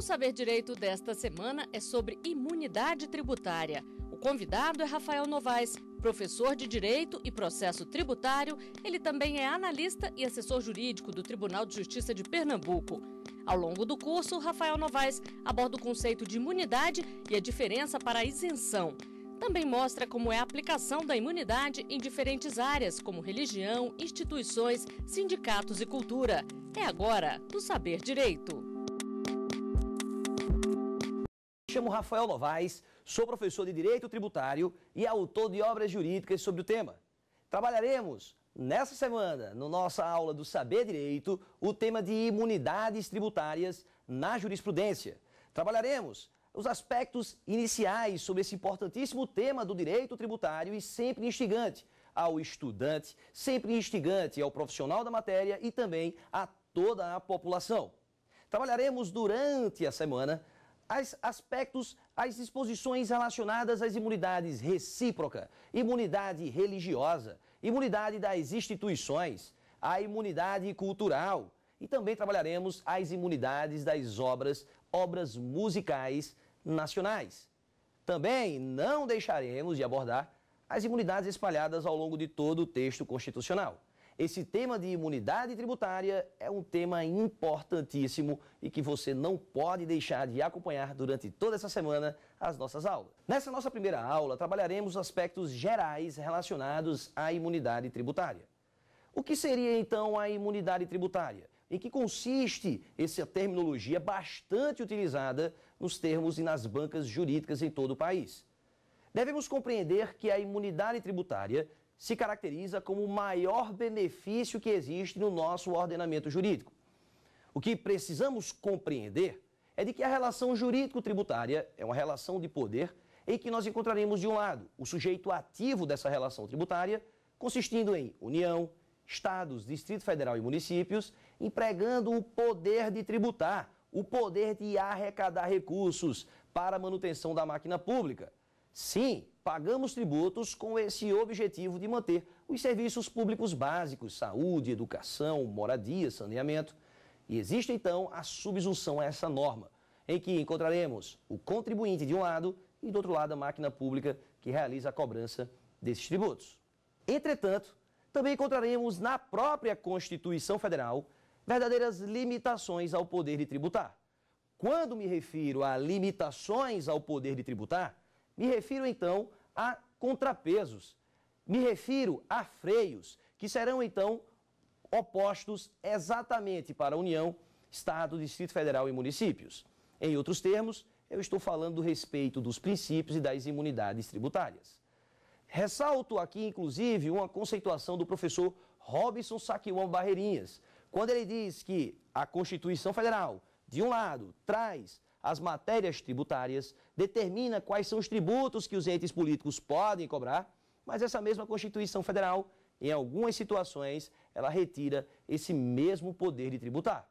O Saber Direito desta semana é sobre imunidade tributária. O convidado é Rafael Novaes, professor de Direito e Processo Tributário. Ele também é analista e assessor jurídico do Tribunal de Justiça de Pernambuco. Ao longo do curso, Rafael Novaes aborda o conceito de imunidade e a diferença para a isenção. Também mostra como é a aplicação da imunidade em diferentes áreas, como religião, instituições, sindicatos e cultura. É agora do Saber Direito. chamo Rafael Novaes, sou professor de Direito Tributário e autor de obras jurídicas sobre o tema. Trabalharemos nesta semana, na nossa aula do Saber Direito, o tema de imunidades tributárias na jurisprudência. Trabalharemos os aspectos iniciais sobre esse importantíssimo tema do direito tributário e sempre instigante ao estudante, sempre instigante ao profissional da matéria e também a toda a população. Trabalharemos durante a semana as aspectos, as disposições relacionadas às imunidades recíproca, imunidade religiosa, imunidade das instituições, a imunidade cultural e também trabalharemos as imunidades das obras, obras musicais nacionais. Também não deixaremos de abordar as imunidades espalhadas ao longo de todo o texto constitucional. Esse tema de imunidade tributária é um tema importantíssimo e que você não pode deixar de acompanhar durante toda essa semana as nossas aulas. Nessa nossa primeira aula, trabalharemos aspectos gerais relacionados à imunidade tributária. O que seria então a imunidade tributária? Em que consiste essa terminologia bastante utilizada nos termos e nas bancas jurídicas em todo o país? Devemos compreender que a imunidade tributária se caracteriza como o maior benefício que existe no nosso ordenamento jurídico. O que precisamos compreender é de que a relação jurídico-tributária é uma relação de poder em que nós encontraremos, de um lado, o sujeito ativo dessa relação tributária, consistindo em União, Estados, Distrito Federal e municípios, empregando o poder de tributar, o poder de arrecadar recursos para a manutenção da máquina pública. Sim, pagamos tributos com esse objetivo de manter os serviços públicos básicos, saúde, educação, moradia, saneamento. E existe então a subsunção a essa norma, em que encontraremos o contribuinte de um lado e do outro lado a máquina pública que realiza a cobrança desses tributos. Entretanto, também encontraremos na própria Constituição Federal verdadeiras limitações ao poder de tributar. Quando me refiro a limitações ao poder de tributar, me refiro então a contrapesos, me refiro a freios, que serão então opostos exatamente para a União, Estado, Distrito Federal e municípios. Em outros termos, eu estou falando do respeito dos princípios e das imunidades tributárias. Ressalto aqui, inclusive, uma conceituação do professor Robson Saquion Barreirinhas, quando ele diz que a Constituição Federal, de um lado, traz as matérias tributárias, determina quais são os tributos que os entes políticos podem cobrar, mas essa mesma Constituição Federal, em algumas situações, ela retira esse mesmo poder de tributar.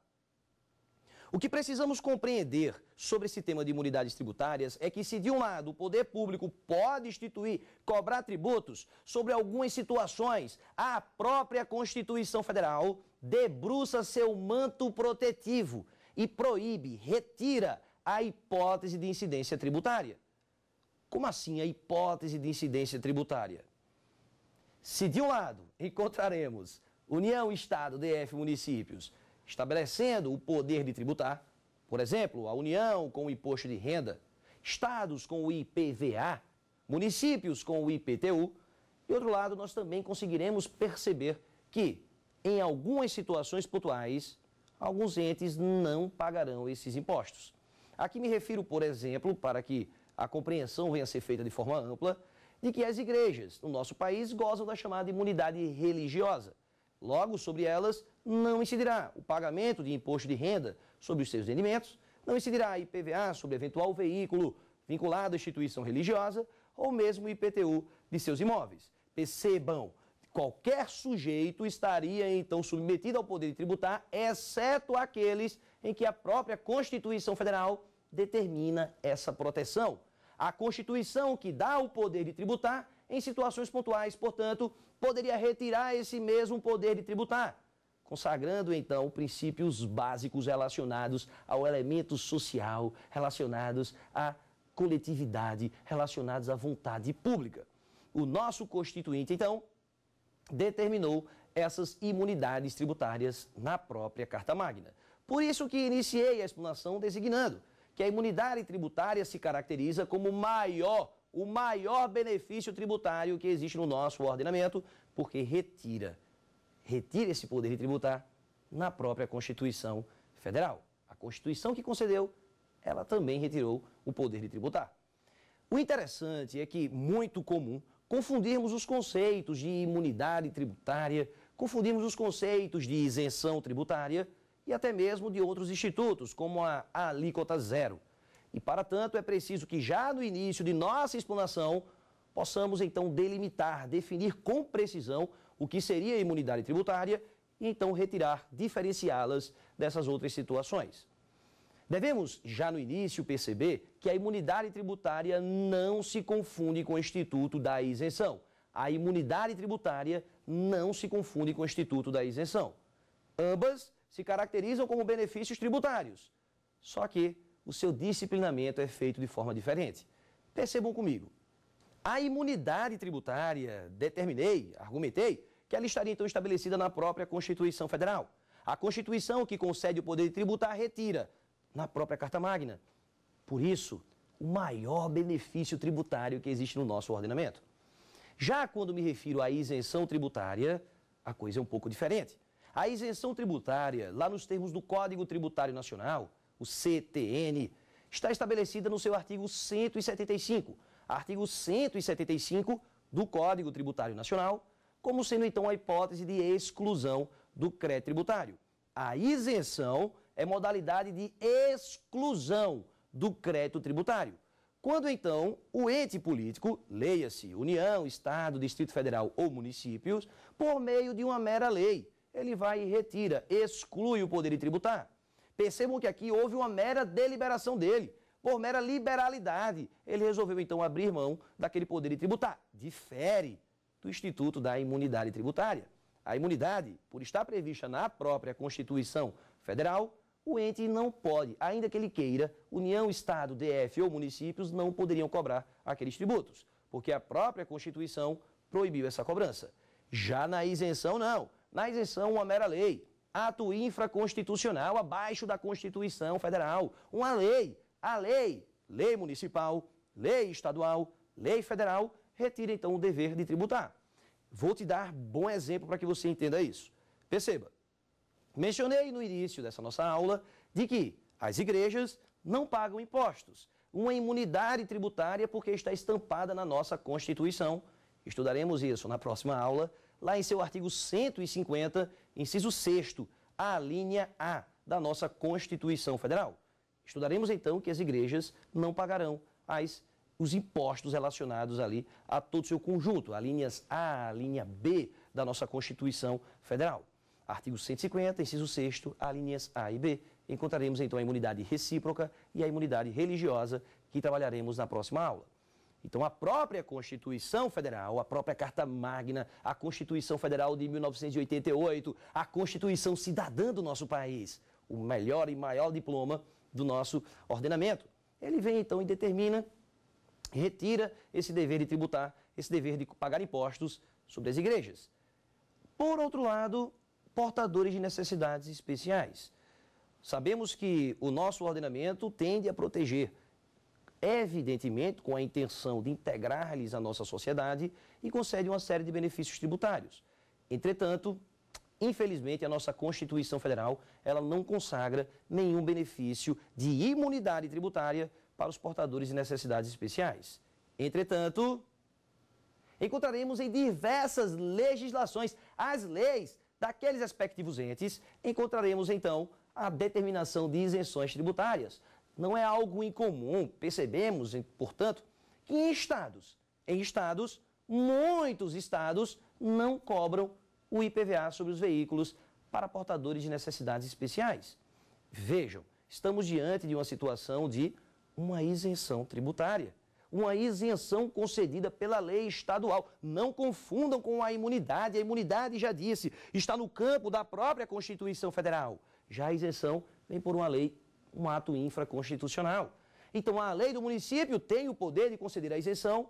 O que precisamos compreender sobre esse tema de imunidades tributárias é que, se de um lado o poder público pode instituir, cobrar tributos, sobre algumas situações, a própria Constituição Federal debruça seu manto protetivo e proíbe, retira a hipótese de incidência tributária. Como assim a hipótese de incidência tributária? Se de um lado encontraremos União, Estado, DF, municípios estabelecendo o poder de tributar, por exemplo, a União com o imposto de renda, estados com o IPVA, municípios com o IPTU, e outro lado nós também conseguiremos perceber que em algumas situações pontuais, alguns entes não pagarão esses impostos. Aqui me refiro, por exemplo, para que a compreensão venha a ser feita de forma ampla, de que as igrejas no nosso país gozam da chamada imunidade religiosa. Logo, sobre elas não incidirá o pagamento de imposto de renda sobre os seus rendimentos, não incidirá IPVA sobre eventual veículo vinculado à instituição religiosa ou mesmo IPTU de seus imóveis. Percebam, qualquer sujeito estaria então submetido ao poder de tributar, exceto aqueles em que a própria Constituição Federal determina essa proteção. A Constituição, que dá o poder de tributar, em situações pontuais, portanto, poderia retirar esse mesmo poder de tributar, consagrando então princípios básicos relacionados ao elemento social, relacionados à coletividade, relacionados à vontade pública. O nosso Constituinte, então, determinou essas imunidades tributárias na própria Carta Magna. Por isso que iniciei a explanação designando que a imunidade tributária se caracteriza como maior, o maior benefício tributário que existe no nosso ordenamento, porque retira, retira esse poder de tributar na própria Constituição Federal. A Constituição que concedeu, ela também retirou o poder de tributar. O interessante é que, muito comum, confundirmos os conceitos de imunidade tributária, confundirmos os conceitos de isenção tributária e até mesmo de outros institutos, como a alíquota zero. E para tanto é preciso que já no início de nossa explanação possamos então delimitar, definir com precisão o que seria a imunidade tributária e então retirar, diferenciá-las dessas outras situações. Devemos já no início perceber que a imunidade tributária não se confunde com o instituto da isenção. A imunidade tributária não se confunde com o instituto da isenção. Ambas se caracterizam como benefícios tributários. Só que o seu disciplinamento é feito de forma diferente. Percebam comigo. A imunidade tributária, determinei, argumentei, que ela estaria então estabelecida na própria Constituição Federal. A Constituição que concede o poder de tributar retira na própria Carta Magna. Por isso, o maior benefício tributário que existe no nosso ordenamento. Já quando me refiro à isenção tributária, a coisa é um pouco diferente. A isenção tributária, lá nos termos do Código Tributário Nacional, o CTN, está estabelecida no seu artigo 175, artigo 175 do Código Tributário Nacional, como sendo então a hipótese de exclusão do crédito tributário. A isenção é modalidade de exclusão do crédito tributário. Quando então o ente político, leia-se União, Estado, Distrito Federal ou municípios, por meio de uma mera lei, ele vai e retira, exclui o poder de tributar. Percebam que aqui houve uma mera deliberação dele, por mera liberalidade. Ele resolveu então abrir mão daquele poder de tributar. Difere do Instituto da Imunidade Tributária. A imunidade, por estar prevista na própria Constituição Federal, o ente não pode, ainda que ele queira, União, Estado, DF ou municípios não poderiam cobrar aqueles tributos, porque a própria Constituição proibiu essa cobrança. Já na isenção, não na isenção uma mera lei, ato infraconstitucional abaixo da Constituição Federal, uma lei, a lei, lei municipal, lei estadual, lei federal, retira então o dever de tributar. Vou te dar bom exemplo para que você entenda isso. Perceba, mencionei no início dessa nossa aula de que as igrejas não pagam impostos, uma imunidade tributária porque está estampada na nossa Constituição. Estudaremos isso na próxima aula lá em seu artigo 150, inciso 6, a linha A da nossa Constituição Federal. Estudaremos então que as igrejas não pagarão as, os impostos relacionados ali a todo o seu conjunto, a linhas A, a linha B da nossa Constituição Federal. Artigo 150, inciso 6, a linhas A e B. Encontraremos então a imunidade recíproca e a imunidade religiosa que trabalharemos na próxima aula. Então, a própria Constituição Federal, a própria Carta Magna, a Constituição Federal de 1988, a Constituição cidadã do nosso país, o melhor e maior diploma do nosso ordenamento. Ele vem então e determina, retira esse dever de tributar, esse dever de pagar impostos sobre as igrejas. Por outro lado, portadores de necessidades especiais. Sabemos que o nosso ordenamento tende a proteger evidentemente com a intenção de integrar-lhes a nossa sociedade e concede uma série de benefícios tributários. Entretanto, infelizmente, a nossa Constituição Federal ela não consagra nenhum benefício de imunidade tributária para os portadores de necessidades especiais. Entretanto, encontraremos em diversas legislações as leis daqueles respectivos entes, encontraremos então a determinação de isenções tributárias não é algo incomum. Percebemos, portanto, que em estados, em estados, muitos estados não cobram o IPVA sobre os veículos para portadores de necessidades especiais. Vejam, estamos diante de uma situação de uma isenção tributária, uma isenção concedida pela lei estadual. Não confundam com a imunidade. A imunidade, já disse, está no campo da própria Constituição Federal. Já a isenção vem por uma lei um ato infraconstitucional. Então, a lei do município tem o poder de conceder a isenção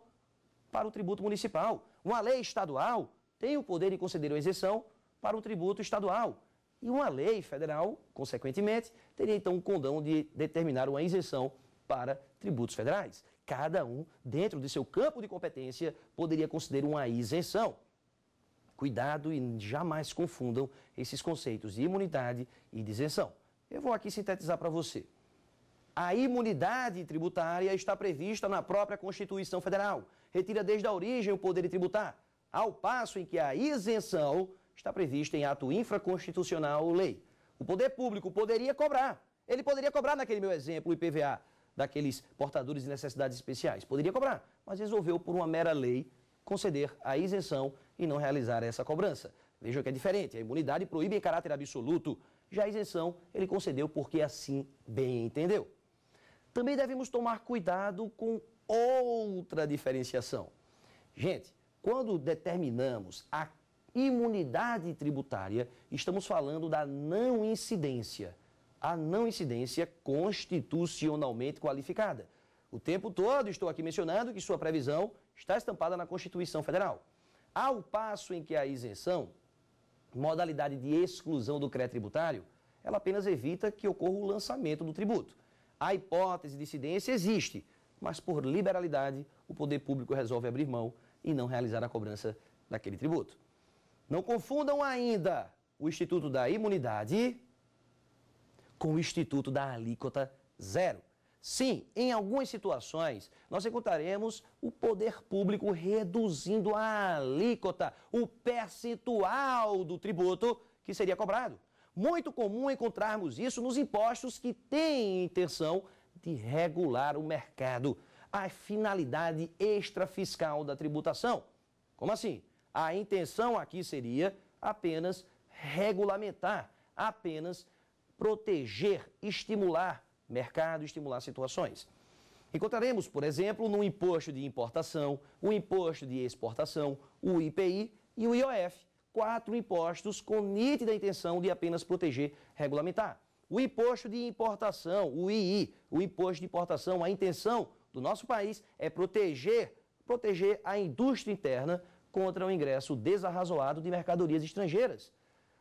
para o tributo municipal. Uma lei estadual tem o poder de conceder a isenção para o tributo estadual. E uma lei federal, consequentemente, teria então o condão de determinar uma isenção para tributos federais. Cada um, dentro de seu campo de competência, poderia conceder uma isenção. Cuidado e jamais confundam esses conceitos de imunidade e de isenção. Eu vou aqui sintetizar para você. A imunidade tributária está prevista na própria Constituição Federal. Retira desde a origem o poder de tributar, ao passo em que a isenção está prevista em ato infraconstitucional ou lei. O poder público poderia cobrar. Ele poderia cobrar, naquele meu exemplo, o IPVA daqueles portadores de necessidades especiais. Poderia cobrar, mas resolveu, por uma mera lei, conceder a isenção e não realizar essa cobrança. Vejam que é diferente. A imunidade proíbe em caráter absoluto já a isenção ele concedeu porque assim bem entendeu. Também devemos tomar cuidado com outra diferenciação. Gente, quando determinamos a imunidade tributária, estamos falando da não incidência. A não incidência constitucionalmente qualificada. O tempo todo estou aqui mencionando que sua previsão está estampada na Constituição Federal. Ao passo em que a isenção modalidade de exclusão do crédito tributário, ela apenas evita que ocorra o lançamento do tributo. A hipótese de incidência existe, mas por liberalidade, o poder público resolve abrir mão e não realizar a cobrança daquele tributo. Não confundam ainda o Instituto da Imunidade com o Instituto da Alíquota Zero. Sim, em algumas situações, nós encontraremos o poder público reduzindo a alíquota, o percentual do tributo que seria cobrado. Muito comum encontrarmos isso nos impostos que têm intenção de regular o mercado, a finalidade extrafiscal da tributação. Como assim? A intenção aqui seria apenas regulamentar, apenas proteger, estimular mercado, estimular situações. Encontraremos, por exemplo, no imposto de importação, o imposto de exportação, o IPI e o IOF, quatro impostos com nítida intenção de apenas proteger regulamentar. O imposto de importação, o II, o imposto de importação, a intenção do nosso país é proteger, proteger a indústria interna contra o ingresso desarrazoado de mercadorias estrangeiras.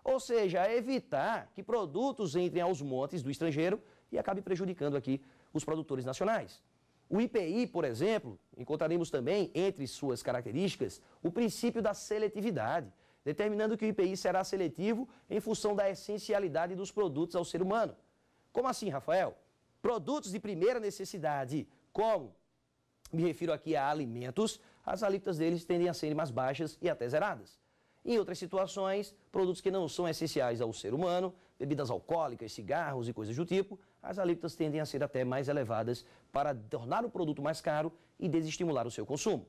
Ou seja, é evitar que produtos entrem aos montes do estrangeiro e acabe prejudicando aqui os produtores nacionais. O IPI, por exemplo, encontraremos também, entre suas características, o princípio da seletividade, determinando que o IPI será seletivo em função da essencialidade dos produtos ao ser humano. Como assim, Rafael? Produtos de primeira necessidade, como me refiro aqui a alimentos, as alíquotas deles tendem a ser mais baixas e até zeradas. Em outras situações, produtos que não são essenciais ao ser humano, bebidas alcoólicas, cigarros e coisas do tipo, as alíquotas tendem a ser até mais elevadas para tornar o produto mais caro e desestimular o seu consumo.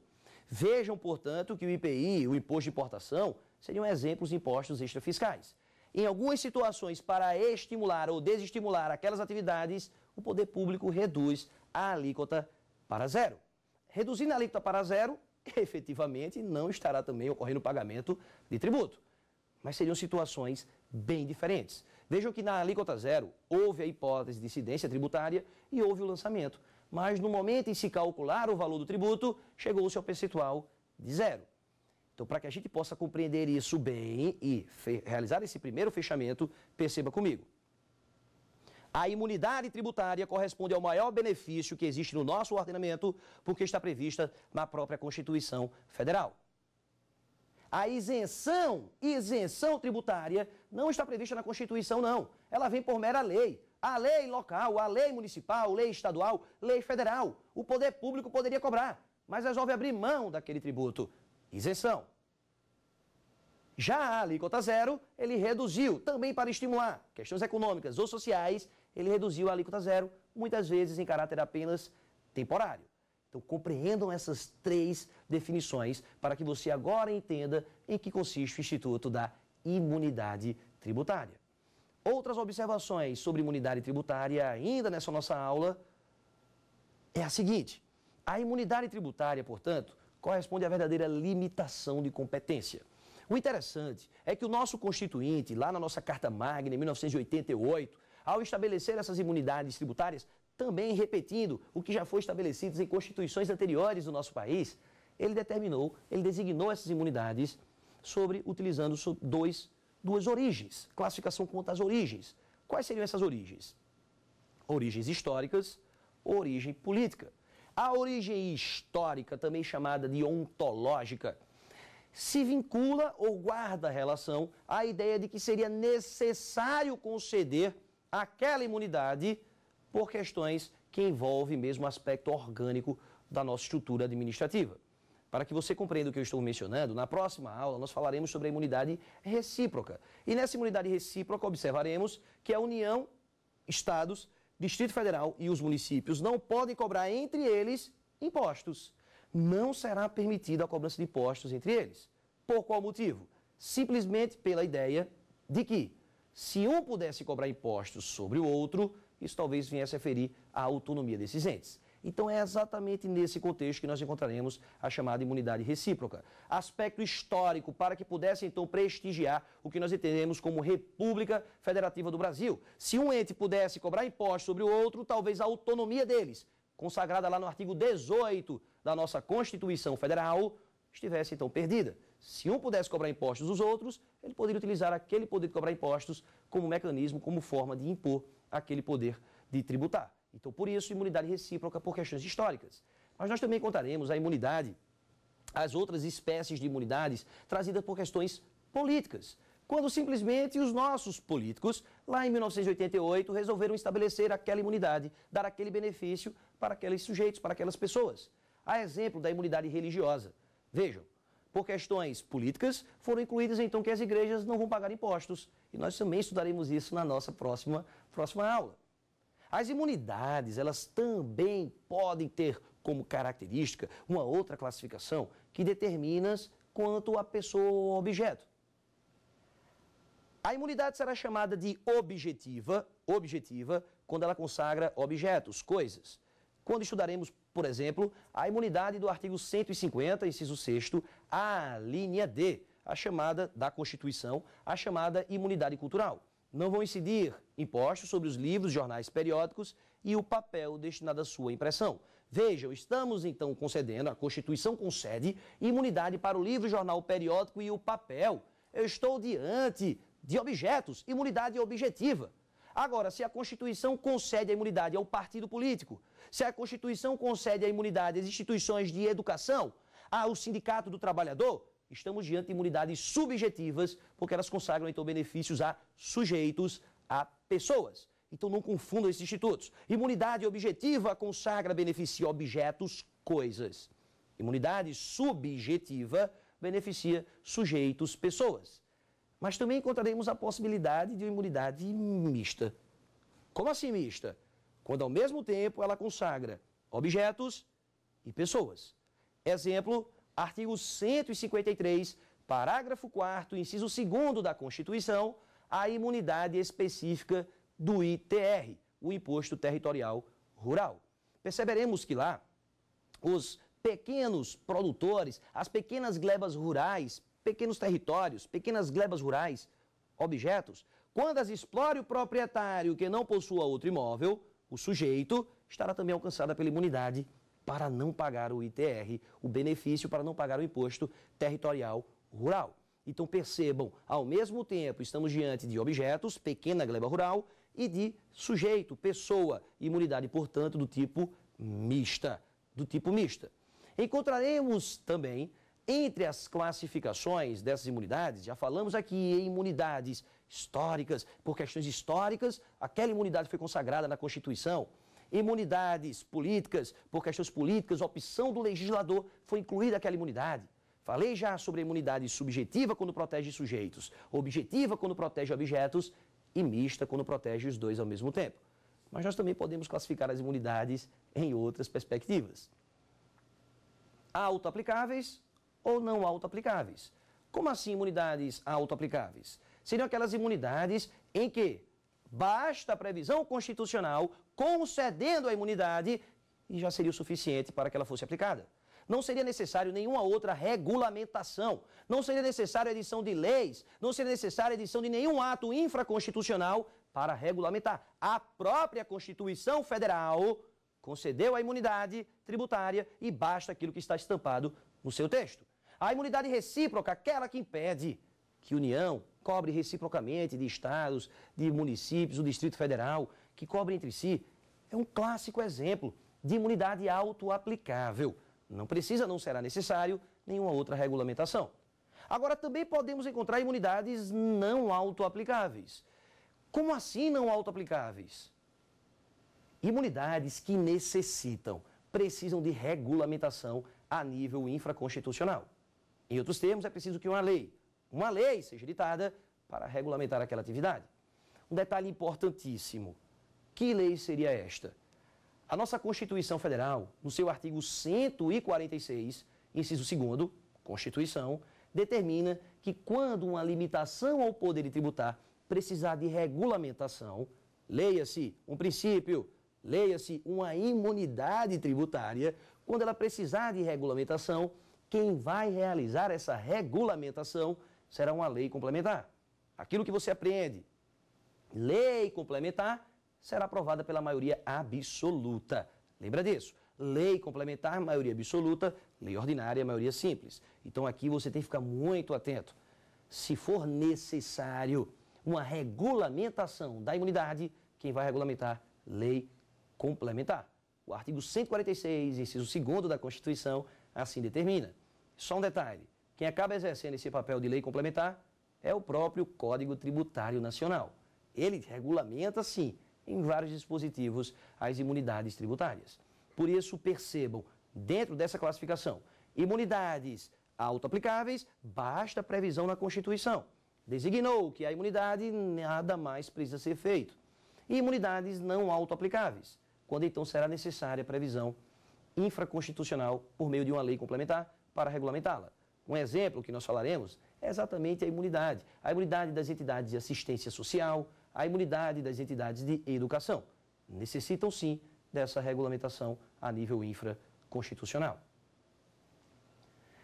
Vejam, portanto, que o IPI, o Imposto de Importação, seriam exemplos de impostos extrafiscais. Em algumas situações, para estimular ou desestimular aquelas atividades, o poder público reduz a alíquota para zero. Reduzindo a alíquota para zero, efetivamente não estará também ocorrendo pagamento de tributo. Mas seriam situações bem diferentes. Vejam que na alíquota zero houve a hipótese de incidência tributária e houve o lançamento. Mas no momento em se calcular o valor do tributo, chegou-se ao percentual de zero. Então, para que a gente possa compreender isso bem e realizar esse primeiro fechamento, perceba comigo. A imunidade tributária corresponde ao maior benefício que existe no nosso ordenamento, porque está prevista na própria Constituição Federal. A isenção, isenção tributária, não está prevista na Constituição, não. Ela vem por mera lei. A lei local, a lei municipal, lei estadual, lei federal. O poder público poderia cobrar, mas resolve abrir mão daquele tributo. Isenção. Já a alíquota zero, ele reduziu, também para estimular questões econômicas ou sociais, ele reduziu a alíquota zero, muitas vezes em caráter apenas temporário. Então, compreendam essas três definições para que você agora entenda em que consiste o Instituto da Imunidade Tributária. Outras observações sobre imunidade tributária, ainda nessa nossa aula, é a seguinte: a imunidade tributária, portanto, corresponde à verdadeira limitação de competência. O interessante é que o nosso Constituinte, lá na nossa Carta Magna, em 1988, ao estabelecer essas imunidades tributárias, também repetindo o que já foi estabelecido em constituições anteriores do nosso país, ele determinou, ele designou essas imunidades sobre utilizando dois, duas origens, classificação quanto às origens. Quais seriam essas origens? Origens históricas, origem política. A origem histórica, também chamada de ontológica, se vincula ou guarda relação à ideia de que seria necessário conceder aquela imunidade por questões que envolvem mesmo o aspecto orgânico da nossa estrutura administrativa. Para que você compreenda o que eu estou mencionando, na próxima aula nós falaremos sobre a imunidade recíproca. E nessa imunidade recíproca observaremos que a União, Estados, Distrito Federal e os municípios não podem cobrar entre eles impostos. Não será permitida a cobrança de impostos entre eles. Por qual motivo? Simplesmente pela ideia de que, se um pudesse cobrar impostos sobre o outro, isso talvez viesse a ferir a autonomia desses entes. Então é exatamente nesse contexto que nós encontraremos a chamada imunidade recíproca. Aspecto histórico para que pudesse então prestigiar o que nós entendemos como República Federativa do Brasil. Se um ente pudesse cobrar impostos sobre o outro, talvez a autonomia deles, consagrada lá no artigo 18 da nossa Constituição Federal, estivesse então perdida. Se um pudesse cobrar impostos dos outros, ele poderia utilizar aquele poder de cobrar impostos como mecanismo, como forma de impor aquele poder de tributar. Então, por isso, imunidade recíproca por questões históricas. Mas nós também contaremos a imunidade, as outras espécies de imunidades trazidas por questões políticas. Quando simplesmente os nossos políticos, lá em 1988, resolveram estabelecer aquela imunidade, dar aquele benefício para aqueles sujeitos, para aquelas pessoas. A exemplo da imunidade religiosa. Vejam, por questões políticas, foram incluídas então que as igrejas não vão pagar impostos. E nós também estudaremos isso na nossa próxima Próxima aula. As imunidades, elas também podem ter como característica uma outra classificação que determina quanto a pessoa ou objeto. A imunidade será chamada de objetiva, objetiva, quando ela consagra objetos, coisas. Quando estudaremos, por exemplo, a imunidade do artigo 150, inciso 6, a linha D, a chamada da Constituição, a chamada imunidade cultural. Não vão incidir impostos sobre os livros, jornais periódicos e o papel destinado à sua impressão. Vejam, estamos então concedendo, a Constituição concede imunidade para o livro, jornal periódico e o papel. Eu estou diante de objetos, imunidade objetiva. Agora, se a Constituição concede a imunidade ao partido político, se a Constituição concede a imunidade às instituições de educação, ao Sindicato do Trabalhador, estamos diante de imunidades subjetivas, porque elas consagram então benefícios a sujeitos, a pessoas. Então não confundam esses institutos. Imunidade objetiva consagra beneficia objetos, coisas. Imunidade subjetiva beneficia sujeitos, pessoas. Mas também encontraremos a possibilidade de uma imunidade mista. Como assim mista? Quando ao mesmo tempo ela consagra objetos e pessoas. Exemplo, artigo 153, parágrafo 4 inciso 2 da Constituição, a imunidade específica do ITR, o Imposto Territorial Rural. Perceberemos que lá os pequenos produtores, as pequenas glebas rurais, pequenos territórios, pequenas glebas rurais, objetos, quando as explore o proprietário que não possua outro imóvel, o sujeito estará também alcançada pela imunidade para não pagar o ITR, o benefício para não pagar o imposto territorial rural. Então percebam, ao mesmo tempo estamos diante de objetos, pequena gleba rural, e de sujeito, pessoa, imunidade, portanto, do tipo mista, do tipo mista. Encontraremos também entre as classificações dessas imunidades, já falamos aqui em imunidades históricas, por questões históricas, aquela imunidade foi consagrada na Constituição imunidades políticas, por questões políticas, opção do legislador, foi incluída aquela imunidade. Falei já sobre a imunidade subjetiva quando protege sujeitos, objetiva quando protege objetos e mista quando protege os dois ao mesmo tempo. Mas nós também podemos classificar as imunidades em outras perspectivas. Autoaplicáveis ou não autoaplicáveis. Como assim imunidades autoaplicáveis? Seriam aquelas imunidades em que basta a previsão constitucional concedendo a imunidade e já seria o suficiente para que ela fosse aplicada. Não seria necessário nenhuma outra regulamentação, não seria necessária a edição de leis, não seria necessária a edição de nenhum ato infraconstitucional para regulamentar. A própria Constituição Federal concedeu a imunidade tributária e basta aquilo que está estampado no seu texto. A imunidade recíproca, aquela que impede que a União cobre reciprocamente de estados, de municípios, o Distrito Federal, que cobrem entre si, é um clássico exemplo de imunidade autoaplicável. Não precisa, não será necessário nenhuma outra regulamentação. Agora, também podemos encontrar imunidades não autoaplicáveis. Como assim não autoaplicáveis? Imunidades que necessitam, precisam de regulamentação a nível infraconstitucional. Em outros termos, é preciso que uma lei, uma lei seja editada para regulamentar aquela atividade. Um detalhe importantíssimo: que lei seria esta? A nossa Constituição Federal, no seu artigo 146, inciso 2, Constituição, determina que quando uma limitação ao poder de tributar precisar de regulamentação, leia-se um princípio, leia-se uma imunidade tributária, quando ela precisar de regulamentação, quem vai realizar essa regulamentação será uma lei complementar. Aquilo que você aprende, lei complementar será aprovada pela maioria absoluta. Lembra disso? Lei complementar, maioria absoluta, lei ordinária, maioria simples. Então aqui você tem que ficar muito atento. Se for necessário uma regulamentação da imunidade, quem vai regulamentar? Lei complementar. O artigo 146, inciso 2 da Constituição, assim determina. Só um detalhe: quem acaba exercendo esse papel de lei complementar é o próprio Código Tributário Nacional. Ele regulamenta, sim, em vários dispositivos as imunidades tributárias. Por isso, percebam, dentro dessa classificação, imunidades autoaplicáveis, basta previsão na Constituição. Designou que a imunidade nada mais precisa ser feito. E imunidades não autoaplicáveis, quando então será necessária a previsão infraconstitucional por meio de uma lei complementar para regulamentá-la. Um exemplo que nós falaremos é exatamente a imunidade. A imunidade das entidades de assistência social, a imunidade das entidades de educação. Necessitam sim dessa regulamentação a nível infraconstitucional.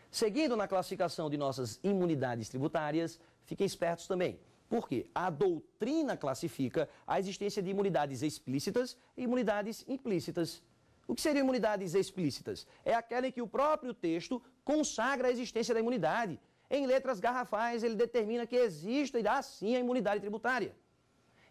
Seguindo na classificação de nossas imunidades tributárias, fiquem espertos também. Porque a doutrina classifica a existência de imunidades explícitas e imunidades implícitas. O que seriam imunidades explícitas? É aquela em que o próprio texto consagra a existência da imunidade. Em letras garrafais, ele determina que existe e dá sim a imunidade tributária.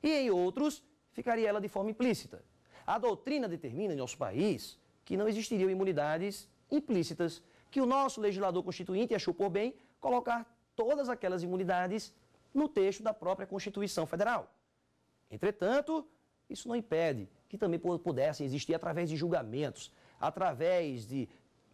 E em outros, ficaria ela de forma implícita. A doutrina determina em nosso país que não existiriam imunidades implícitas, que o nosso legislador constituinte achou por bem colocar todas aquelas imunidades no texto da própria Constituição Federal. Entretanto, isso não impede que também pudessem existir através de julgamentos, através de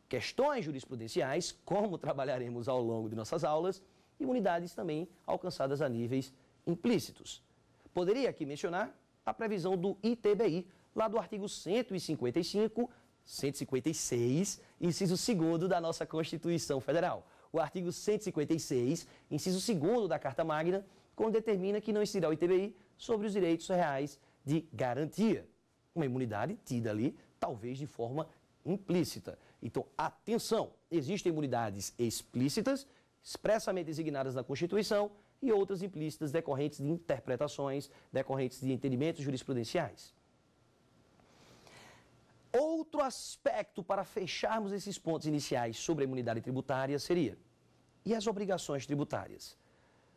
questões jurisprudenciais, como trabalharemos ao longo de nossas aulas, imunidades também alcançadas a níveis implícitos. Poderia aqui mencionar a previsão do ITBI, lá do artigo 155, 156, inciso 2 da nossa Constituição Federal. O artigo 156, inciso 2 da Carta Magna, quando determina que não incidirá o ITBI sobre os direitos reais de garantia. Uma imunidade tida ali, talvez de forma implícita. Então, atenção, existem imunidades explícitas, expressamente designadas na Constituição, e outras implícitas decorrentes de interpretações, decorrentes de entendimentos jurisprudenciais. Outro aspecto para fecharmos esses pontos iniciais sobre a imunidade tributária seria: e as obrigações tributárias?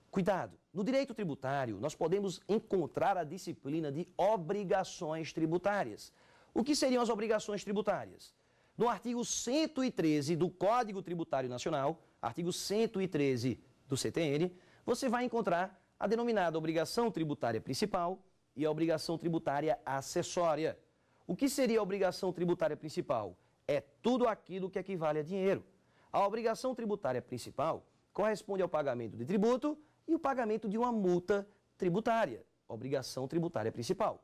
Cuidado! No direito tributário, nós podemos encontrar a disciplina de obrigações tributárias. O que seriam as obrigações tributárias? No artigo 113 do Código Tributário Nacional, artigo 113 do CTN, você vai encontrar a denominada obrigação tributária principal e a obrigação tributária acessória. O que seria a obrigação tributária principal? É tudo aquilo que equivale a dinheiro. A obrigação tributária principal corresponde ao pagamento de tributo e o pagamento de uma multa tributária, obrigação tributária principal.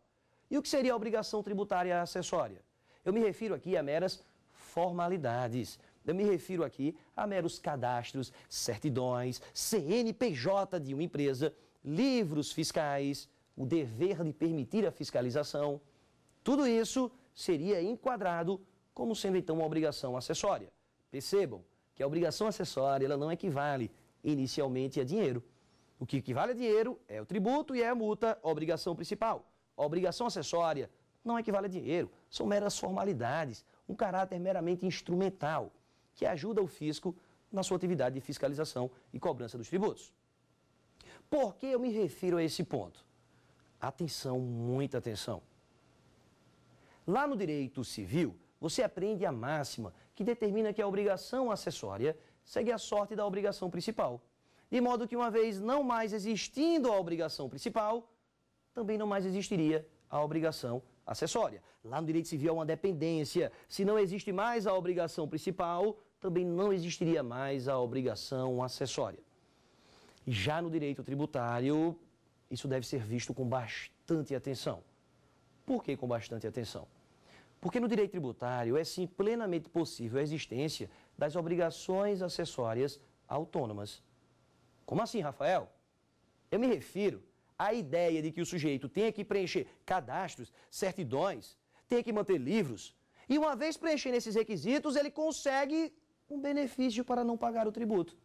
E o que seria a obrigação tributária acessória? Eu me refiro aqui a meras formalidades. Eu me refiro aqui a meros cadastros, certidões, CNPJ de uma empresa, livros fiscais, o dever de permitir a fiscalização. Tudo isso seria enquadrado como sendo então uma obrigação acessória. Percebam que a obrigação acessória ela não equivale inicialmente a dinheiro. O que equivale a dinheiro é o tributo e é a multa, a obrigação principal. A obrigação acessória não equivale a dinheiro, são meras formalidades, um caráter meramente instrumental que ajuda o fisco na sua atividade de fiscalização e cobrança dos tributos. Por que eu me refiro a esse ponto? Atenção, muita atenção. Lá no direito civil, você aprende a máxima que determina que a obrigação acessória segue a sorte da obrigação principal. De modo que, uma vez não mais existindo a obrigação principal, também não mais existiria a obrigação acessória. Lá no direito civil há uma dependência. Se não existe mais a obrigação principal, também não existiria mais a obrigação acessória. Já no direito tributário, isso deve ser visto com bastante atenção. Por que com bastante atenção? Porque no direito tributário é sim plenamente possível a existência das obrigações acessórias autônomas. Como assim, Rafael? Eu me refiro à ideia de que o sujeito tenha que preencher cadastros, certidões, tenha que manter livros. E uma vez preenchendo esses requisitos, ele consegue um benefício para não pagar o tributo.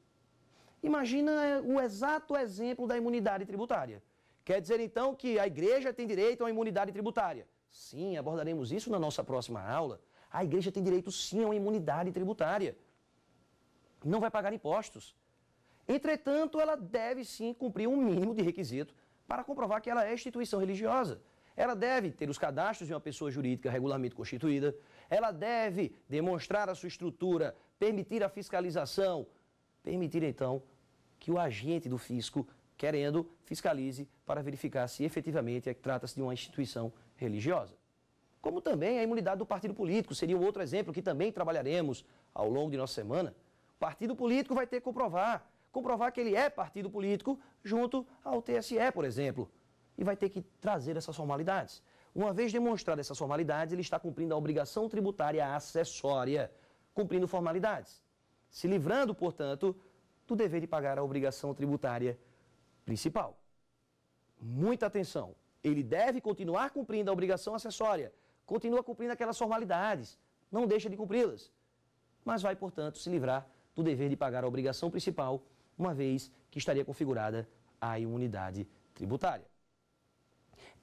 Imagina é, o exato exemplo da imunidade tributária. Quer dizer então que a igreja tem direito a uma imunidade tributária? Sim, abordaremos isso na nossa próxima aula. A igreja tem direito sim a uma imunidade tributária. Não vai pagar impostos. Entretanto, ela deve sim cumprir um mínimo de requisito para comprovar que ela é instituição religiosa. Ela deve ter os cadastros de uma pessoa jurídica regularmente constituída, ela deve demonstrar a sua estrutura permitir a fiscalização, permitir então que o agente do fisco, querendo, fiscalize para verificar se efetivamente é trata-se de uma instituição religiosa. Como também a imunidade do partido político seria um outro exemplo que também trabalharemos ao longo de nossa semana. O partido político vai ter que comprovar, comprovar que ele é partido político junto ao TSE, por exemplo, e vai ter que trazer essas formalidades. Uma vez demonstrada essas formalidades, ele está cumprindo a obrigação tributária acessória cumprindo formalidades, se livrando, portanto, do dever de pagar a obrigação tributária principal. Muita atenção. Ele deve continuar cumprindo a obrigação acessória, continua cumprindo aquelas formalidades, não deixa de cumpri-las, mas vai, portanto, se livrar do dever de pagar a obrigação principal, uma vez que estaria configurada a imunidade tributária.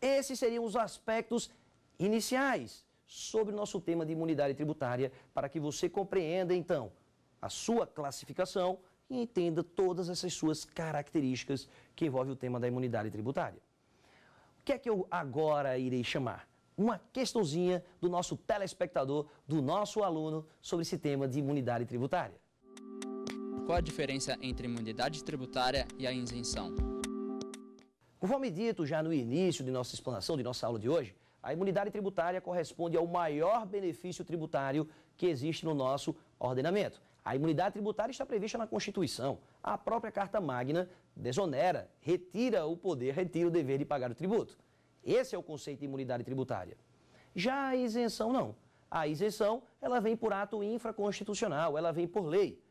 Esses seriam os aspectos iniciais sobre o nosso tema de imunidade tributária para que você compreenda então a sua classificação e entenda todas essas suas características que envolvem o tema da imunidade tributária. O que é que eu agora irei chamar? Uma questãozinha do nosso telespectador, do nosso aluno, sobre esse tema de imunidade tributária. Qual a diferença entre imunidade tributária e a isenção? Conforme dito já no início de nossa explanação, de nossa aula de hoje, a imunidade tributária corresponde ao maior benefício tributário que existe no nosso ordenamento. A imunidade tributária está prevista na Constituição. A própria Carta Magna desonera, retira o poder, retira o dever de pagar o tributo. Esse é o conceito de imunidade tributária. Já a isenção não. A isenção, ela vem por ato infraconstitucional, ela vem por lei.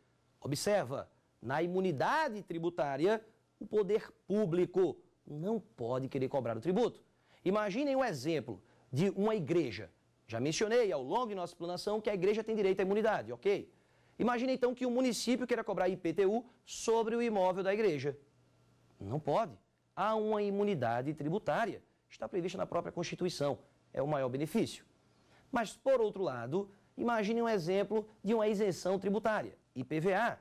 Observa, na imunidade tributária, o poder público não pode querer cobrar o tributo. Imaginem um exemplo de uma igreja. Já mencionei ao longo de nossa explanação que a igreja tem direito à imunidade, ok? Imagine então que o um município queira cobrar IPTU sobre o imóvel da igreja. Não pode. Há uma imunidade tributária. Está prevista na própria Constituição. É o maior benefício. Mas, por outro lado, imagine um exemplo de uma isenção tributária, IPVA.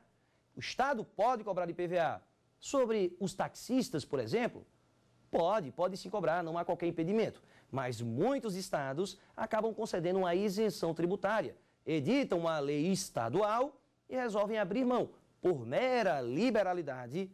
O Estado pode cobrar IPVA sobre os taxistas, por exemplo, Pode, pode se cobrar, não há qualquer impedimento. Mas muitos estados acabam concedendo uma isenção tributária, editam uma lei estadual e resolvem abrir mão, por mera liberalidade,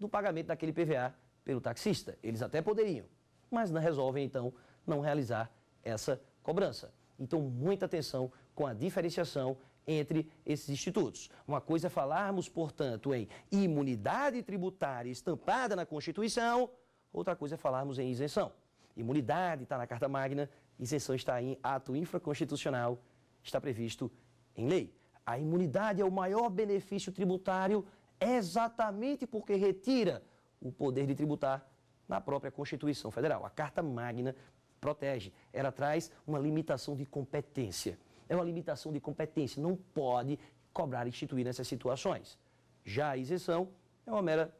do pagamento daquele PVA pelo taxista. Eles até poderiam, mas não resolvem então não realizar essa cobrança. Então, muita atenção com a diferenciação entre esses institutos. Uma coisa é falarmos, portanto, em imunidade tributária estampada na Constituição outra coisa é falarmos em isenção. Imunidade está na Carta Magna, isenção está em ato infraconstitucional, está previsto em lei. A imunidade é o maior benefício tributário exatamente porque retira o poder de tributar na própria Constituição Federal. A Carta Magna protege, ela traz uma limitação de competência. É uma limitação de competência, não pode cobrar e instituir nessas situações. Já a isenção é uma mera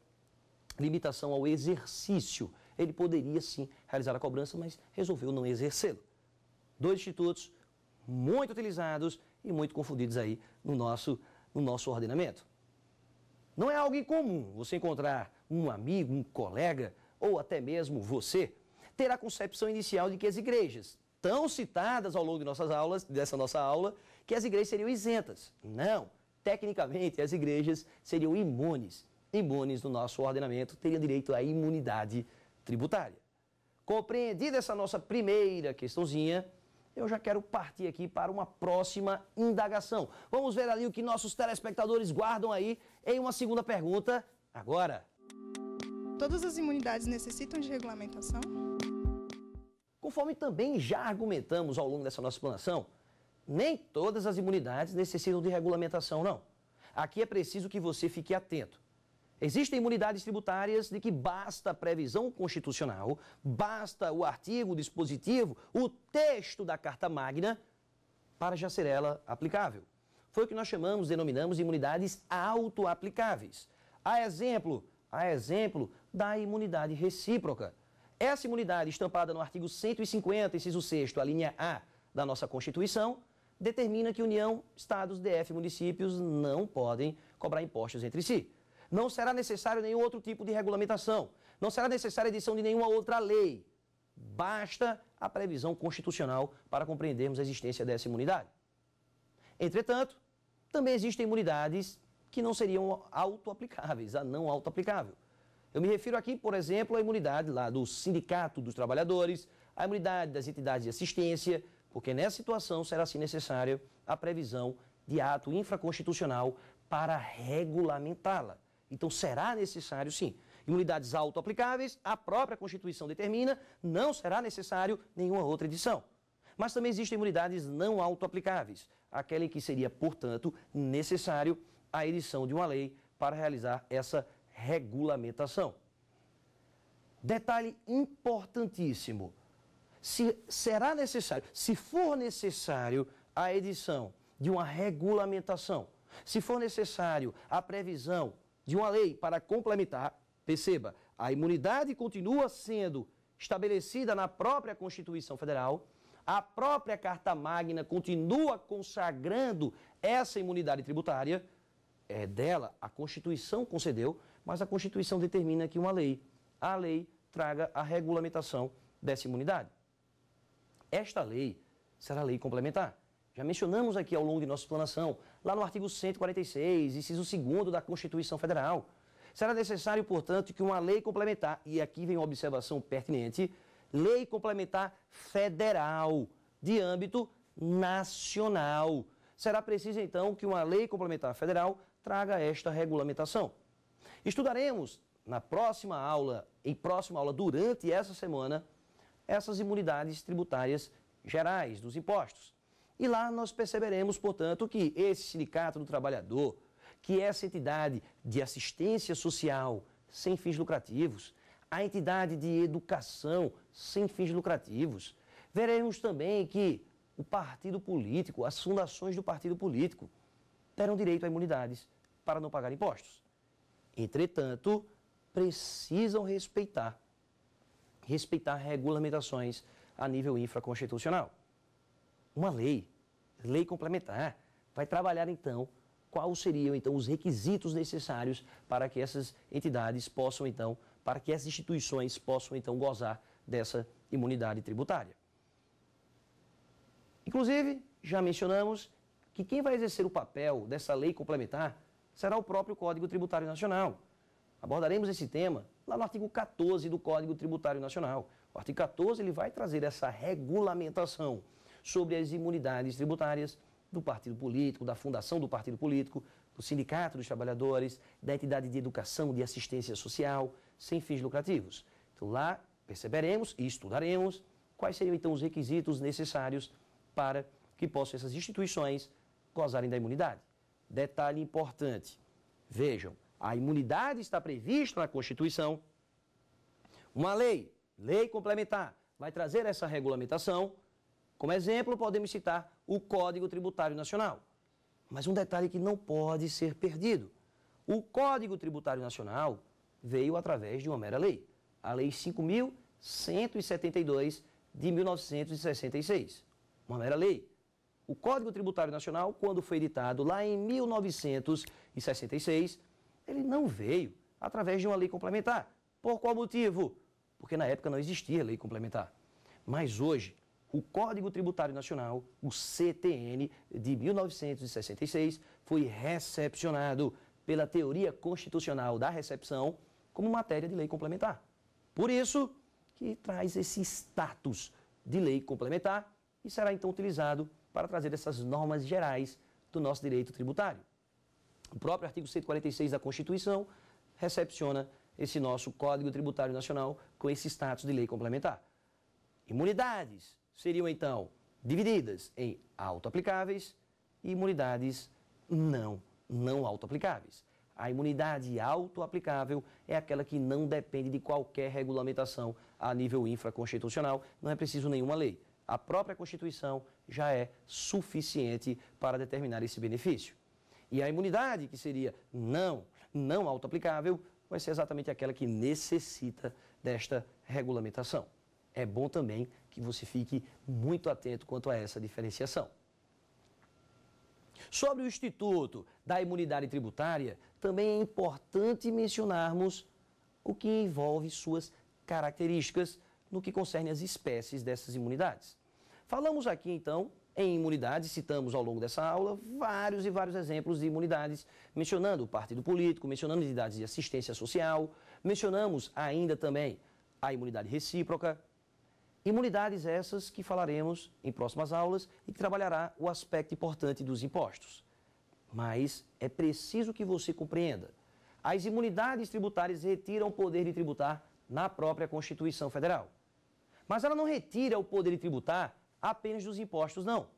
limitação ao exercício. Ele poderia sim realizar a cobrança, mas resolveu não exercê-lo. Dois institutos muito utilizados e muito confundidos aí no nosso, no nosso ordenamento. Não é algo incomum você encontrar um amigo, um colega ou até mesmo você ter a concepção inicial de que as igrejas, tão citadas ao longo de nossas aulas, dessa nossa aula, que as igrejas seriam isentas. Não, tecnicamente as igrejas seriam imunes imunes no nosso ordenamento teria direito à imunidade tributária. Compreendida essa nossa primeira questãozinha, eu já quero partir aqui para uma próxima indagação. Vamos ver ali o que nossos telespectadores guardam aí em uma segunda pergunta agora. Todas as imunidades necessitam de regulamentação? Conforme também já argumentamos ao longo dessa nossa explanação, nem todas as imunidades necessitam de regulamentação, não. Aqui é preciso que você fique atento. Existem imunidades tributárias de que basta a previsão constitucional, basta o artigo, o dispositivo, o texto da Carta Magna para já ser ela aplicável. Foi o que nós chamamos, denominamos imunidades autoaplicáveis. A exemplo, a exemplo da imunidade recíproca. Essa imunidade, estampada no artigo 150, inciso 6 a linha A da nossa Constituição, determina que União, Estados, DF e municípios não podem cobrar impostos entre si. Não será necessário nenhum outro tipo de regulamentação. Não será necessária a edição de nenhuma outra lei. Basta a previsão constitucional para compreendermos a existência dessa imunidade. Entretanto, também existem imunidades que não seriam autoaplicáveis, a não autoaplicável. Eu me refiro aqui, por exemplo, à imunidade lá do Sindicato dos Trabalhadores, à imunidade das entidades de assistência, porque nessa situação será sim necessária a previsão de ato infraconstitucional para regulamentá-la. Então será necessário, sim. Imunidades autoaplicáveis, a própria Constituição determina, não será necessário nenhuma outra edição. Mas também existem imunidades não autoaplicáveis, aquela em que seria, portanto, necessário a edição de uma lei para realizar essa regulamentação. Detalhe importantíssimo. Se será necessário, se for necessário a edição de uma regulamentação, se for necessário a previsão de uma lei para complementar, perceba, a imunidade continua sendo estabelecida na própria Constituição Federal, a própria Carta Magna continua consagrando essa imunidade tributária, é dela, a Constituição concedeu, mas a Constituição determina que uma lei, a lei, traga a regulamentação dessa imunidade. Esta lei será lei complementar. Já mencionamos aqui ao longo de nossa explanação lá no artigo 146, inciso 2 da Constituição Federal. Será necessário, portanto, que uma lei complementar, e aqui vem uma observação pertinente, lei complementar federal, de âmbito nacional. Será preciso, então, que uma lei complementar federal traga esta regulamentação. Estudaremos na próxima aula, em próxima aula, durante essa semana, essas imunidades tributárias gerais dos impostos. E lá nós perceberemos, portanto, que esse Sindicato do Trabalhador, que é essa entidade de assistência social sem fins lucrativos, a entidade de educação sem fins lucrativos, veremos também que o partido político, as fundações do partido político, terão direito a imunidades para não pagar impostos. Entretanto, precisam respeitar respeitar regulamentações a nível infraconstitucional uma lei, lei complementar. Vai trabalhar então quais seriam então os requisitos necessários para que essas entidades possam então, para que essas instituições possam então gozar dessa imunidade tributária. Inclusive, já mencionamos que quem vai exercer o papel dessa lei complementar será o próprio Código Tributário Nacional. Abordaremos esse tema lá no artigo 14 do Código Tributário Nacional. O artigo 14 ele vai trazer essa regulamentação sobre as imunidades tributárias do partido político, da fundação do partido político, do sindicato dos trabalhadores, da entidade de educação, de assistência social, sem fins lucrativos. Então lá perceberemos e estudaremos quais seriam então os requisitos necessários para que possam essas instituições gozarem da imunidade. Detalhe importante: vejam, a imunidade está prevista na Constituição. Uma lei, lei complementar, vai trazer essa regulamentação como exemplo, podemos citar o Código Tributário Nacional. Mas um detalhe que não pode ser perdido: o Código Tributário Nacional veio através de uma mera lei, a Lei 5.172 de 1966. Uma mera lei. O Código Tributário Nacional, quando foi editado lá em 1966, ele não veio através de uma lei complementar. Por qual motivo? Porque na época não existia lei complementar. Mas hoje, o Código Tributário Nacional, o CTN, de 1966, foi recepcionado pela teoria constitucional da recepção como matéria de lei complementar. Por isso que traz esse status de lei complementar e será então utilizado para trazer essas normas gerais do nosso direito tributário. O próprio artigo 146 da Constituição recepciona esse nosso Código Tributário Nacional com esse status de lei complementar. Imunidades seriam então divididas em autoaplicáveis e imunidades não, não autoaplicáveis. A imunidade autoaplicável é aquela que não depende de qualquer regulamentação a nível infraconstitucional, não é preciso nenhuma lei. A própria Constituição já é suficiente para determinar esse benefício. E a imunidade, que seria não, não autoaplicável, vai ser exatamente aquela que necessita desta regulamentação. É bom também que você fique muito atento quanto a essa diferenciação. Sobre o Instituto da Imunidade Tributária, também é importante mencionarmos o que envolve suas características no que concerne as espécies dessas imunidades. Falamos aqui então em imunidades, citamos ao longo dessa aula vários e vários exemplos de imunidades, mencionando o partido político, mencionando unidades de assistência social, mencionamos ainda também a imunidade recíproca, Imunidades essas que falaremos em próximas aulas e que trabalhará o aspecto importante dos impostos. Mas é preciso que você compreenda. As imunidades tributárias retiram o poder de tributar na própria Constituição Federal. Mas ela não retira o poder de tributar apenas dos impostos, não.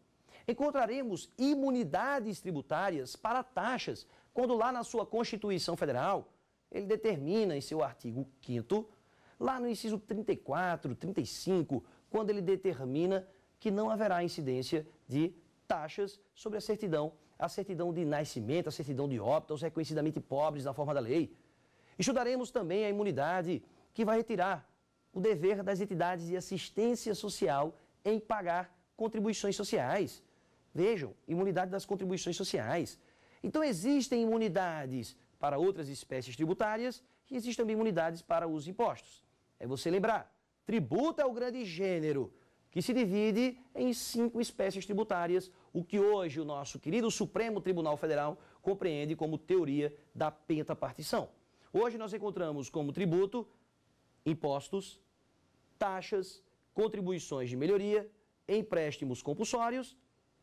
Encontraremos imunidades tributárias para taxas, quando lá na sua Constituição Federal, ele determina em seu artigo 5 lá no inciso 34, 35, quando ele determina que não haverá incidência de taxas sobre a certidão, a certidão de nascimento, a certidão de óbito, os reconhecidamente pobres na forma da lei. Estudaremos também a imunidade que vai retirar o dever das entidades de assistência social em pagar contribuições sociais. Vejam, imunidade das contribuições sociais. Então existem imunidades para outras espécies tributárias e existem também imunidades para os impostos. É você lembrar. Tributo é o grande gênero que se divide em cinco espécies tributárias, o que hoje o nosso querido Supremo Tribunal Federal compreende como teoria da pentapartição. Hoje nós encontramos como tributo impostos, taxas, contribuições de melhoria, empréstimos compulsórios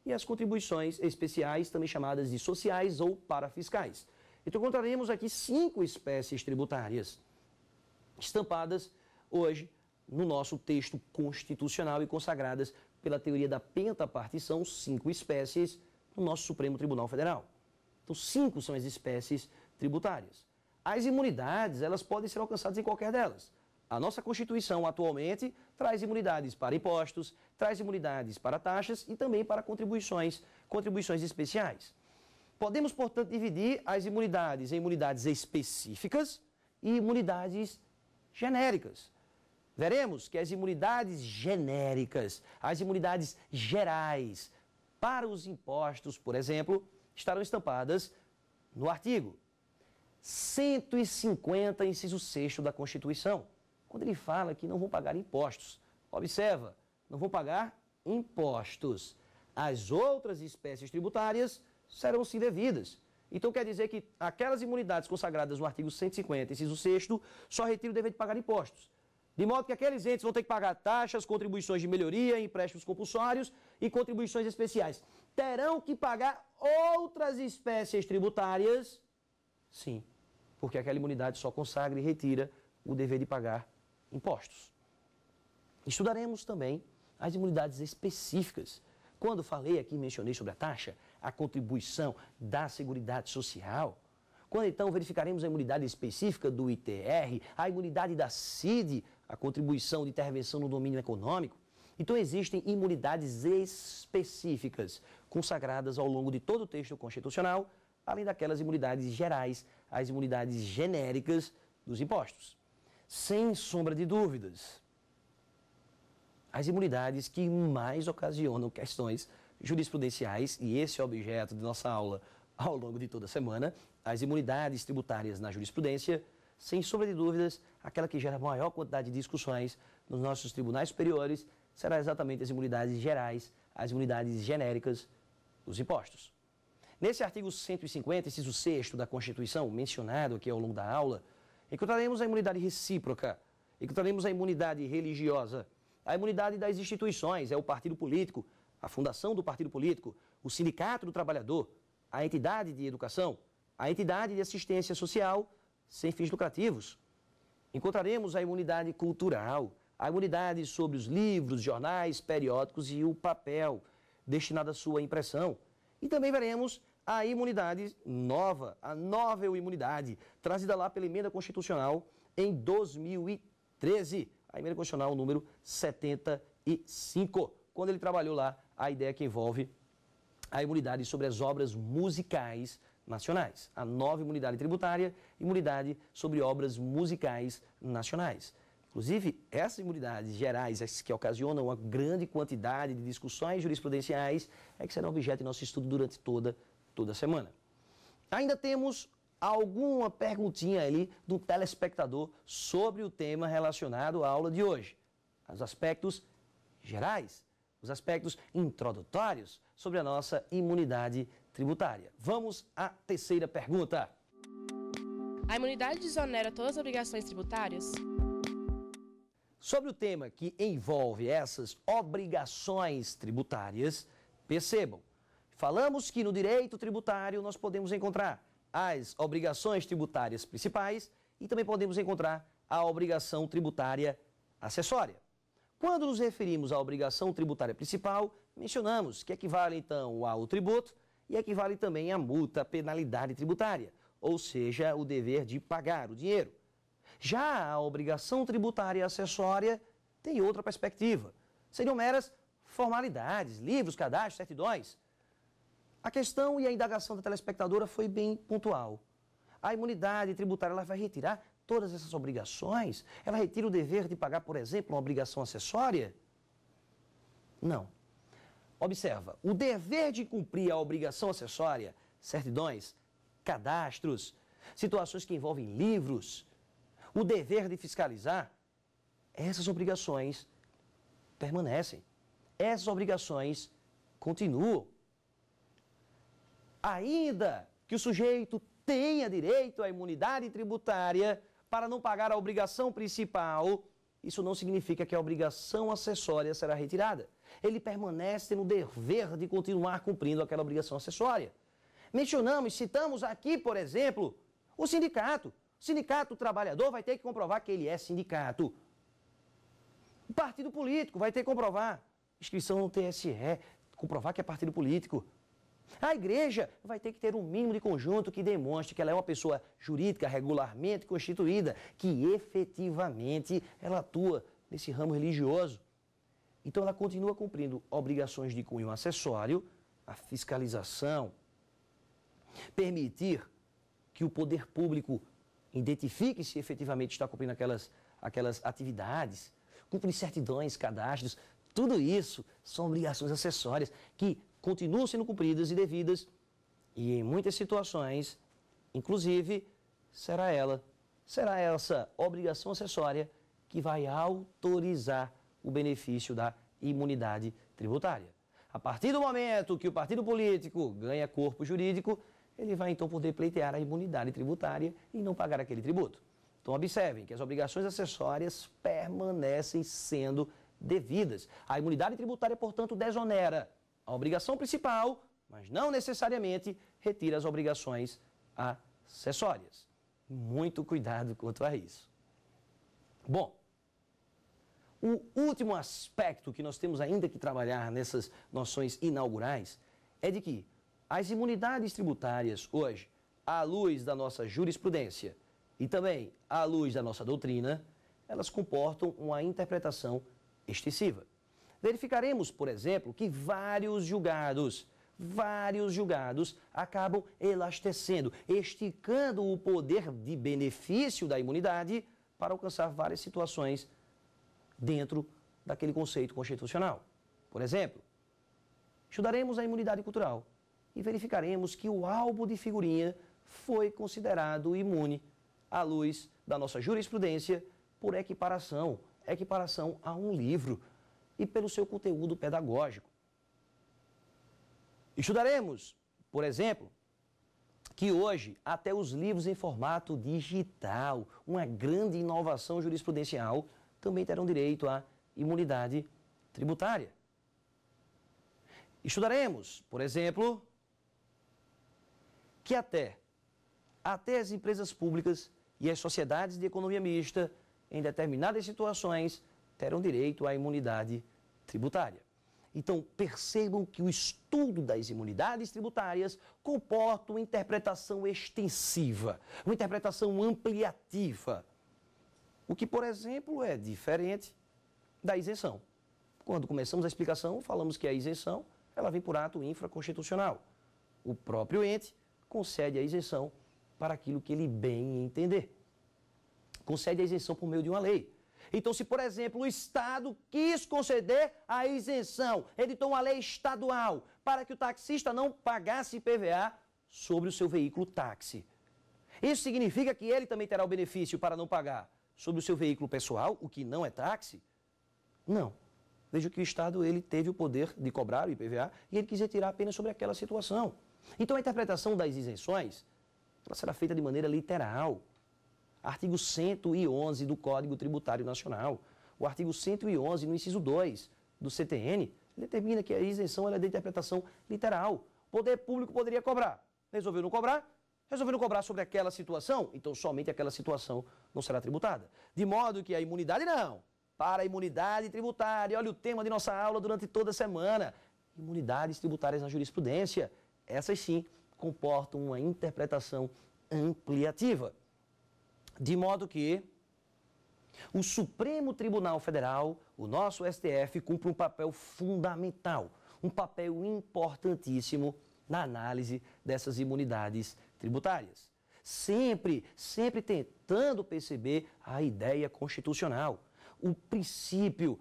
e as contribuições especiais, também chamadas de sociais ou parafiscais. Então encontraremos aqui cinco espécies tributárias estampadas hoje no nosso texto constitucional e consagradas pela teoria da pentapartição, cinco espécies no nosso Supremo Tribunal Federal. Então, cinco são as espécies tributárias. As imunidades, elas podem ser alcançadas em qualquer delas. A nossa Constituição atualmente traz imunidades para impostos, traz imunidades para taxas e também para contribuições, contribuições especiais. Podemos, portanto, dividir as imunidades em imunidades específicas e imunidades genéricas. Veremos que as imunidades genéricas, as imunidades gerais para os impostos, por exemplo, estarão estampadas no artigo 150, inciso 6 da Constituição, quando ele fala que não vão pagar impostos. Observa, não vão pagar impostos. As outras espécies tributárias serão sim devidas. Então quer dizer que aquelas imunidades consagradas no artigo 150, inciso 6, só retira o dever de pagar impostos. De modo que aqueles entes vão ter que pagar taxas, contribuições de melhoria, empréstimos compulsórios e contribuições especiais. Terão que pagar outras espécies tributárias? Sim, porque aquela imunidade só consagra e retira o dever de pagar impostos. Estudaremos também as imunidades específicas. Quando falei aqui, mencionei sobre a taxa, a contribuição da Seguridade Social. Quando então verificaremos a imunidade específica do ITR, a imunidade da CID, a contribuição de intervenção no domínio econômico. Então existem imunidades específicas consagradas ao longo de todo o texto constitucional, além daquelas imunidades gerais, as imunidades genéricas dos impostos. Sem sombra de dúvidas, as imunidades que mais ocasionam questões jurisprudenciais, e esse é o objeto de nossa aula ao longo de toda a semana, as imunidades tributárias na jurisprudência sem sombra de dúvidas, aquela que gera maior quantidade de discussões nos nossos tribunais superiores será exatamente as imunidades gerais, as imunidades genéricas, dos impostos. Nesse artigo 150, inciso 6 da Constituição, mencionado aqui ao longo da aula, encontraremos a imunidade recíproca, encontraremos a imunidade religiosa, a imunidade das instituições, é o partido político, a fundação do partido político, o sindicato do trabalhador, a entidade de educação, a entidade de assistência social, sem fins lucrativos. Encontraremos a imunidade cultural, a imunidade sobre os livros, jornais, periódicos e o papel destinado à sua impressão. E também veremos a imunidade nova, a nova imunidade, trazida lá pela emenda constitucional em 2013, a emenda constitucional número 75, quando ele trabalhou lá a ideia que envolve a imunidade sobre as obras musicais nacionais. A nova imunidade tributária, imunidade sobre obras musicais nacionais. Inclusive, essas imunidades gerais, as que ocasionam uma grande quantidade de discussões jurisprudenciais, é que serão objeto de nosso estudo durante toda, toda a semana. Ainda temos alguma perguntinha ali do telespectador sobre o tema relacionado à aula de hoje. Os aspectos gerais os aspectos introdutórios sobre a nossa imunidade tributária. Vamos à terceira pergunta. A imunidade desonera todas as obrigações tributárias? Sobre o tema que envolve essas obrigações tributárias, percebam, falamos que no direito tributário nós podemos encontrar as obrigações tributárias principais e também podemos encontrar a obrigação tributária acessória. Quando nos referimos à obrigação tributária principal, mencionamos que equivale então ao tributo e equivale também à multa, à penalidade tributária, ou seja, o dever de pagar o dinheiro. Já a obrigação tributária acessória tem outra perspectiva. Seriam meras formalidades, livros, cadastros, certidões. A questão e a indagação da telespectadora foi bem pontual. A imunidade tributária ela vai retirar todas essas obrigações? Ela retira o dever de pagar, por exemplo, uma obrigação acessória? Não. Observa, o dever de cumprir a obrigação acessória, certidões, cadastros, situações que envolvem livros, o dever de fiscalizar, essas obrigações permanecem. Essas obrigações continuam. Ainda que o sujeito tenha direito à imunidade tributária, para não pagar a obrigação principal, isso não significa que a obrigação acessória será retirada. Ele permanece no dever de continuar cumprindo aquela obrigação acessória. Mencionamos, citamos aqui, por exemplo, o sindicato. O sindicato o trabalhador vai ter que comprovar que ele é sindicato. O partido político vai ter que comprovar. Inscrição no TSE, comprovar que é partido político. A igreja vai ter que ter um mínimo de conjunto que demonstre que ela é uma pessoa jurídica regularmente constituída, que efetivamente ela atua nesse ramo religioso. Então ela continua cumprindo obrigações de cunho acessório, a fiscalização, permitir que o poder público identifique se efetivamente está cumprindo aquelas, aquelas atividades, cumprir certidões, cadastros, tudo isso são obrigações acessórias que continuam sendo cumpridas e devidas, e em muitas situações, inclusive, será ela, será essa obrigação acessória que vai autorizar o benefício da imunidade tributária. A partir do momento que o partido político ganha corpo jurídico, ele vai então poder pleitear a imunidade tributária e não pagar aquele tributo. Então, observem que as obrigações acessórias permanecem sendo devidas. A imunidade tributária, portanto, desonera a obrigação principal, mas não necessariamente retira as obrigações acessórias. Muito cuidado quanto a isso. Bom, o último aspecto que nós temos ainda que trabalhar nessas noções inaugurais é de que as imunidades tributárias hoje, à luz da nossa jurisprudência e também à luz da nossa doutrina, elas comportam uma interpretação excessiva. Verificaremos, por exemplo, que vários julgados, vários julgados acabam elastecendo, esticando o poder de benefício da imunidade para alcançar várias situações dentro daquele conceito constitucional. Por exemplo, estudaremos a imunidade cultural e verificaremos que o álbum de figurinha foi considerado imune à luz da nossa jurisprudência por equiparação, equiparação a um livro, e pelo seu conteúdo pedagógico. Estudaremos, por exemplo, que hoje até os livros em formato digital, uma grande inovação jurisprudencial, também terão direito à imunidade tributária. Estudaremos, por exemplo, que até, até as empresas públicas e as sociedades de economia mista, em determinadas situações, terão direito à imunidade tributária. Então, percebam que o estudo das imunidades tributárias comporta uma interpretação extensiva, uma interpretação ampliativa, o que, por exemplo, é diferente da isenção. Quando começamos a explicação, falamos que a isenção ela vem por ato infraconstitucional. O próprio ente concede a isenção para aquilo que ele bem entender. Concede a isenção por meio de uma lei. Então, se, por exemplo, o Estado quis conceder a isenção, editou uma lei estadual para que o taxista não pagasse IPVA sobre o seu veículo táxi. Isso significa que ele também terá o benefício para não pagar sobre o seu veículo pessoal, o que não é táxi? Não. Veja que o Estado ele teve o poder de cobrar o IPVA e ele quis retirar apenas sobre aquela situação. Então, a interpretação das isenções ela será feita de maneira literal. Artigo 111 do Código Tributário Nacional. O artigo 111, no inciso 2 do CTN, determina que a isenção é de interpretação literal. O poder público poderia cobrar. Resolveu não cobrar? Resolveu não cobrar sobre aquela situação? Então, somente aquela situação não será tributada. De modo que a imunidade não. Para a imunidade tributária, olha o tema de nossa aula durante toda a semana. Imunidades tributárias na jurisprudência. Essas sim comportam uma interpretação ampliativa. De modo que o Supremo Tribunal Federal, o nosso STF, cumpre um papel fundamental, um papel importantíssimo na análise dessas imunidades tributárias. Sempre, sempre tentando perceber a ideia constitucional, o princípio,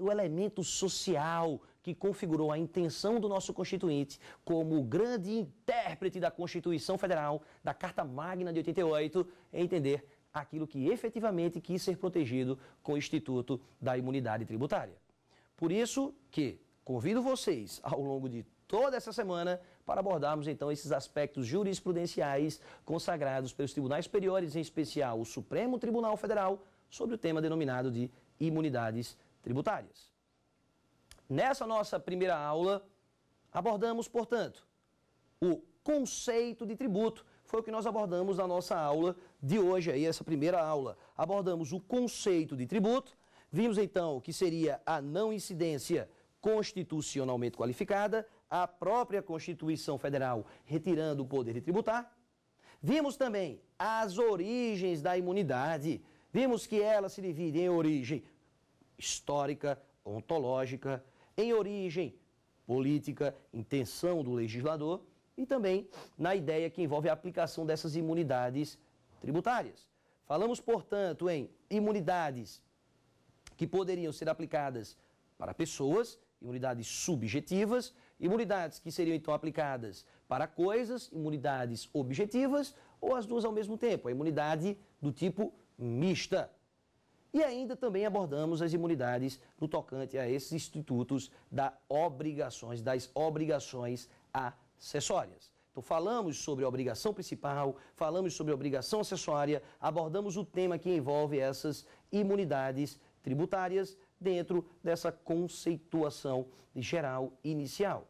o elemento social que configurou a intenção do nosso Constituinte como o grande intérprete da Constituição Federal, da Carta Magna de 88, é entender aquilo que efetivamente quis ser protegido com o Instituto da Imunidade Tributária. Por isso que convido vocês, ao longo de toda essa semana, para abordarmos então esses aspectos jurisprudenciais consagrados pelos tribunais superiores, em especial o Supremo Tribunal Federal, sobre o tema denominado de imunidades tributárias. Nessa nossa primeira aula, abordamos, portanto, o conceito de tributo. Foi o que nós abordamos na nossa aula de hoje, aí, essa primeira aula. Abordamos o conceito de tributo, vimos então o que seria a não incidência constitucionalmente qualificada, a própria Constituição Federal retirando o poder de tributar. Vimos também as origens da imunidade. Vimos que ela se divide em origem histórica, ontológica em origem política, intenção do legislador e também na ideia que envolve a aplicação dessas imunidades tributárias. Falamos, portanto, em imunidades que poderiam ser aplicadas para pessoas, imunidades subjetivas, imunidades que seriam então aplicadas para coisas, imunidades objetivas, ou as duas ao mesmo tempo, a imunidade do tipo mista. E ainda também abordamos as imunidades no tocante a esses institutos da obrigações, das obrigações acessórias. Então falamos sobre a obrigação principal, falamos sobre a obrigação acessória, abordamos o tema que envolve essas imunidades tributárias dentro dessa conceituação geral inicial.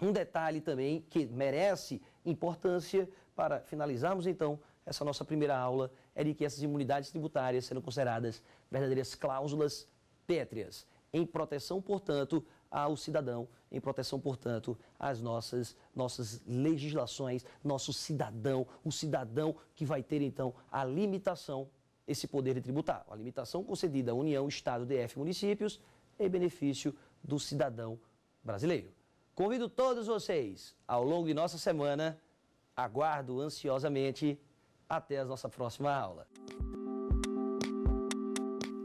Um detalhe também que merece importância para finalizarmos então essa nossa primeira aula é de que essas imunidades tributárias serão consideradas verdadeiras cláusulas pétreas, em proteção, portanto, ao cidadão, em proteção, portanto, às nossas, nossas legislações, nosso cidadão, o cidadão que vai ter, então, a limitação, esse poder tributar, a limitação concedida à União, Estado, DF, municípios, em benefício do cidadão brasileiro. Convido todos vocês, ao longo de nossa semana, aguardo ansiosamente até a nossa próxima aula.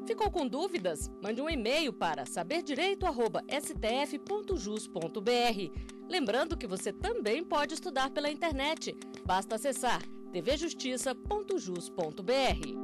Ficou com dúvidas? Mande um e-mail para saberdireito@stf.jus.br. Lembrando que você também pode estudar pela internet. Basta acessar tvjustiça.jus.br.